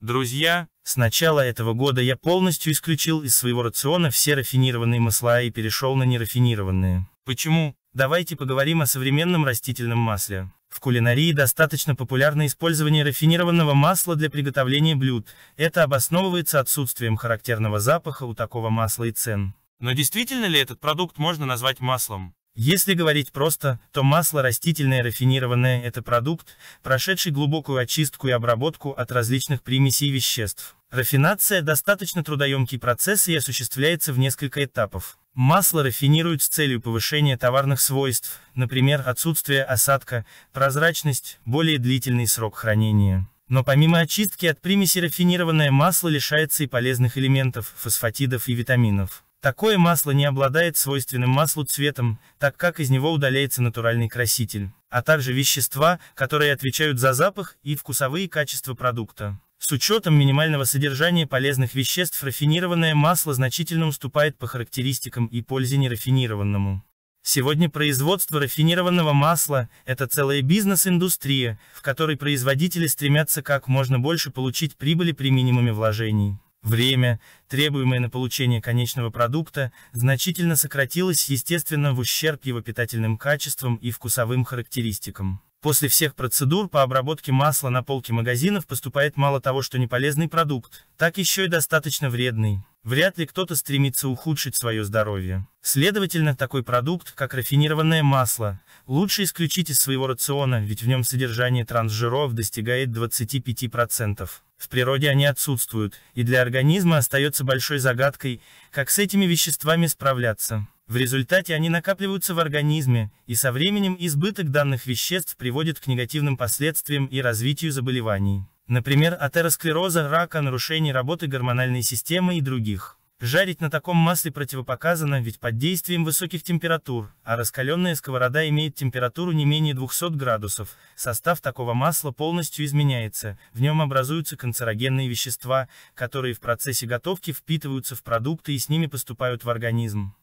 Друзья, с начала этого года я полностью исключил из своего рациона все рафинированные масла и перешел на нерафинированные. Почему? Давайте поговорим о современном растительном масле. В кулинарии достаточно популярно использование рафинированного масла для приготовления блюд. Это обосновывается отсутствием характерного запаха у такого масла и цен. Но действительно ли этот продукт можно назвать маслом? Если говорить просто, то масло растительное рафинированное – это продукт, прошедший глубокую очистку и обработку от различных примесей и веществ. Рафинация – достаточно трудоемкий процесс и осуществляется в несколько этапов. Масло рафинируют с целью повышения товарных свойств, например, отсутствие осадка, прозрачность, более длительный срок хранения. Но помимо очистки от примеси рафинированное масло лишается и полезных элементов, фосфатидов и витаминов. Такое масло не обладает свойственным маслу цветом, так как из него удаляется натуральный краситель, а также вещества, которые отвечают за запах и вкусовые качества продукта. С учетом минимального содержания полезных веществ рафинированное масло значительно уступает по характеристикам и пользе нерафинированному. Сегодня производство рафинированного масла – это целая бизнес-индустрия, в которой производители стремятся как можно больше получить прибыли при минимуме вложений. Время, требуемое на получение конечного продукта, значительно сократилось, естественно, в ущерб его питательным качествам и вкусовым характеристикам. После всех процедур по обработке масла на полке магазинов поступает мало того, что неполезный продукт, так еще и достаточно вредный. Вряд ли кто-то стремится ухудшить свое здоровье. Следовательно, такой продукт, как рафинированное масло, лучше исключить из своего рациона, ведь в нем содержание трансжиров достигает 25%. В природе они отсутствуют, и для организма остается большой загадкой, как с этими веществами справляться. В результате они накапливаются в организме, и со временем избыток данных веществ приводит к негативным последствиям и развитию заболеваний. Например, атеросклероза, рака, нарушений работы гормональной системы и других. Жарить на таком масле противопоказано, ведь под действием высоких температур, а раскаленная сковорода имеет температуру не менее 200 градусов. Состав такого масла полностью изменяется, в нем образуются канцерогенные вещества, которые в процессе готовки впитываются в продукты и с ними поступают в организм.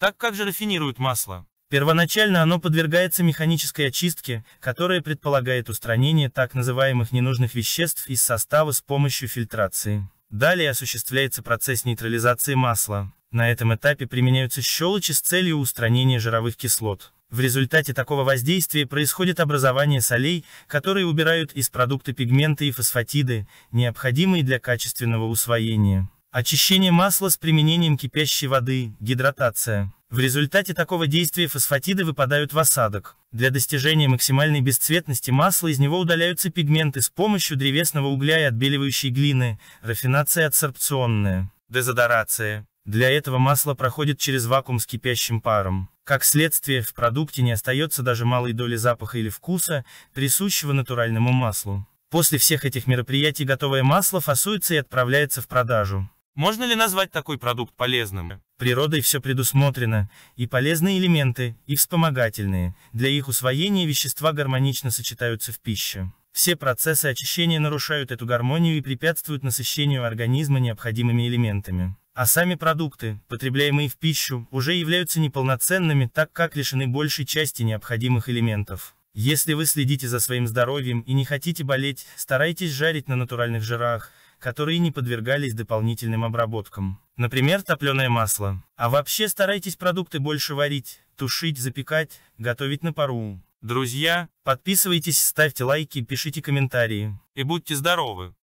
Так как же рафинируют масло? Первоначально оно подвергается механической очистке, которая предполагает устранение так называемых ненужных веществ из состава с помощью фильтрации. Далее осуществляется процесс нейтрализации масла. На этом этапе применяются щелочи с целью устранения жировых кислот. В результате такого воздействия происходит образование солей, которые убирают из продукта пигменты и фосфатиды, необходимые для качественного усвоения. Очищение масла с применением кипящей воды, гидратация. В результате такого действия фосфатиды выпадают в осадок. Для достижения максимальной бесцветности масла из него удаляются пигменты с помощью древесного угля и отбеливающей глины, рафинация адсорбционная, дезодорация. Для этого масло проходит через вакуум с кипящим паром. Как следствие, в продукте не остается даже малой доли запаха или вкуса, присущего натуральному маслу. После всех этих мероприятий готовое масло фасуется и отправляется в продажу. Можно ли назвать такой продукт полезным? Природой все предусмотрено, и полезные элементы, и вспомогательные, для их усвоения вещества гармонично сочетаются в пище. Все процессы очищения нарушают эту гармонию и препятствуют насыщению организма необходимыми элементами. А сами продукты, потребляемые в пищу, уже являются неполноценными, так как лишены большей части необходимых элементов. Если вы следите за своим здоровьем и не хотите болеть, старайтесь жарить на натуральных жирах, которые не подвергались дополнительным обработкам. Например, топленое масло. А вообще старайтесь продукты больше варить, тушить, запекать, готовить на пару. Друзья, подписывайтесь, ставьте лайки, пишите комментарии. И будьте здоровы!